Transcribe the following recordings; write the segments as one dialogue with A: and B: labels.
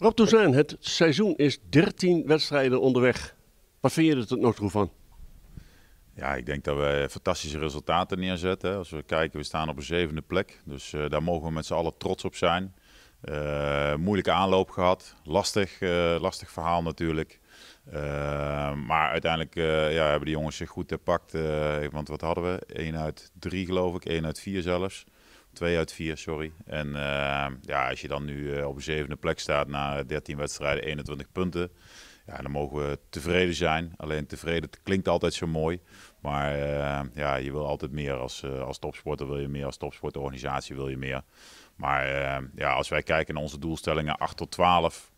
A: Rob Toussaint, het seizoen is 13 wedstrijden onderweg. Wat vind je er tot nog toe van?
B: Ja, ik denk dat we fantastische resultaten neerzetten. Als we kijken, we staan op een zevende plek. Dus eh, daar mogen we met z'n allen trots op zijn. Eh, moeilijke aanloop gehad. Lastig, eh, lastig verhaal natuurlijk. maar uiteindelijk ja, hebben de jongens zich goed gepakt. want wat hadden we? 1 uit 3 geloof ik, 1 uit 4 zelfs. Twee uit vier, sorry. En ehm, ja, als je dan nu eh, op een zevende plek staat na 13 wedstrijden, 21 punten. Ja, dan mogen we tevreden zijn. Alleen tevreden klinkt altijd zo mooi. Maar ehm, ja, je wil altijd meer als, eh, als topsporter, wil je meer als topsportorganisatie, wil je meer. Maar ehm, ja, als wij kijken naar onze doelstellingen 8 tot 12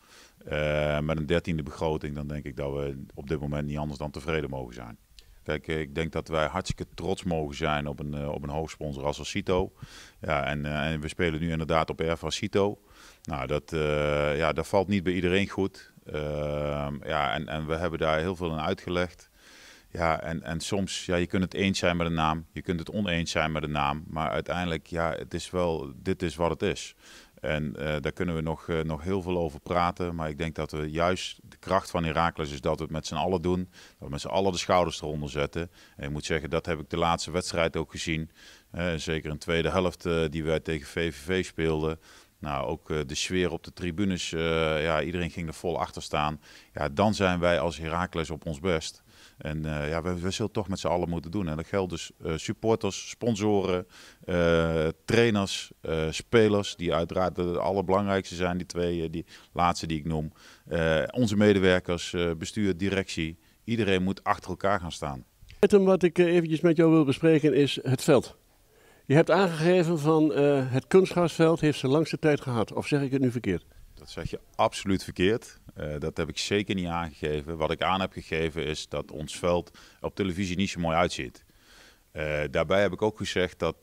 B: eh, met een dertiende begroting, dan denk ik dat we op dit moment niet anders dan tevreden mogen zijn. Eh, ik denk dat wij hartstikke trots mogen zijn op een, eh, op een hoofdsponsor als Cito. Ja, eh, en, we spelen nu inderdaad op Erf Cito. Nou, dat, ja, dat valt niet bij iedereen goed. Ehm, ja, en, en we hebben daar heel veel in uitgelegd. Ja, en, en soms, ja, je kunt het eens zijn met de naam, je kunt het oneens zijn met de naam, maar uiteindelijk, ja, het is wel, dit is wat het is. En daar kunnen we nog, nog heel veel over praten, maar ik denk dat we juist kracht van Herakles is dat we het met z'n allen doen. Dat we met z'n allen de schouders eronder zetten. En ik moet zeggen, dat heb ik de laatste wedstrijd ook gezien. Eh, zeker in de tweede helft eh, die wij tegen VVV speelden. Nou, ook eh, de sfeer op de tribunes, eh, ja, iedereen ging er vol achter staan. Ja, dan zijn wij als Herakles op ons best. En eh, ja, we, we zullen het toch met z'n allen moeten doen. En dat geldt dus supporters, sponsoren, trainers, spelers, die uiteraard de allerbelangrijkste zijn, die twee, die laatste die ik noem. onze medewerkers, bestuur, directie. Iedereen moet achter elkaar gaan staan.
A: Het wat ik eventjes met jou wil bespreken is het veld. Je hebt aangegeven van eh, het kunstgrasveld heeft zijn langste tijd gehad. Of zeg ik het nu verkeerd? Dat
B: zeg je absoluut verkeerd. Eh, dat heb ik zeker niet aangegeven. Wat ik aan heb gegeven is dat ons veld op televisie niet zo mooi uitziet. Eh, daarbij heb ik ook gezegd dat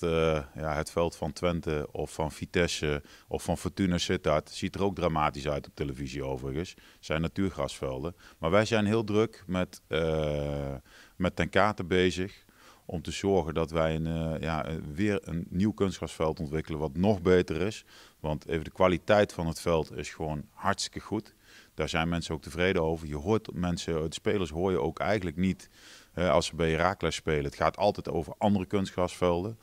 B: ja, het veld van Twente of van Vitesse of van Fortuna Sittard ziet er ook dramatisch uit op televisie overigens. zijn natuurgrasvelden. Maar wij zijn heel druk met, uh, met ten bezig om te zorgen dat wij een, eh, ja, eh, weer een nieuw kunstgrasveld ontwikkelen wat nog beter is. Want even de kwaliteit van het veld is gewoon hartstikke goed. Daar zijn mensen ook tevreden over. Je hoort mensen, de spelers hoor je ook eigenlijk niet als ze bij Herakles spelen. Het gaat altijd over andere kunstgrasvelden.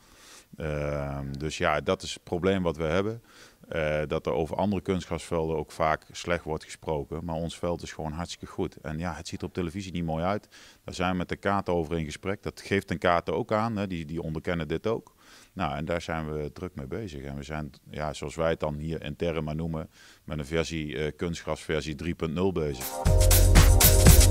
B: Ehm, dus ja, dat is het probleem wat we hebben. Eh, dat er over andere kunstgrasvelden ook vaak slecht wordt gesproken. Maar ons veld is gewoon hartstikke goed. En ja, het ziet er op televisie niet mooi uit. Daar zijn we met de kaarten over in gesprek. Dat geeft een kaarten ook aan. Hè. Die, die onderkennen dit ook. Nou, en daar zijn we druk mee bezig. En we zijn, ja, zoals wij het dan hier intern maar noemen, met een versie, uh, kunstgrasversie 3.0 bezig.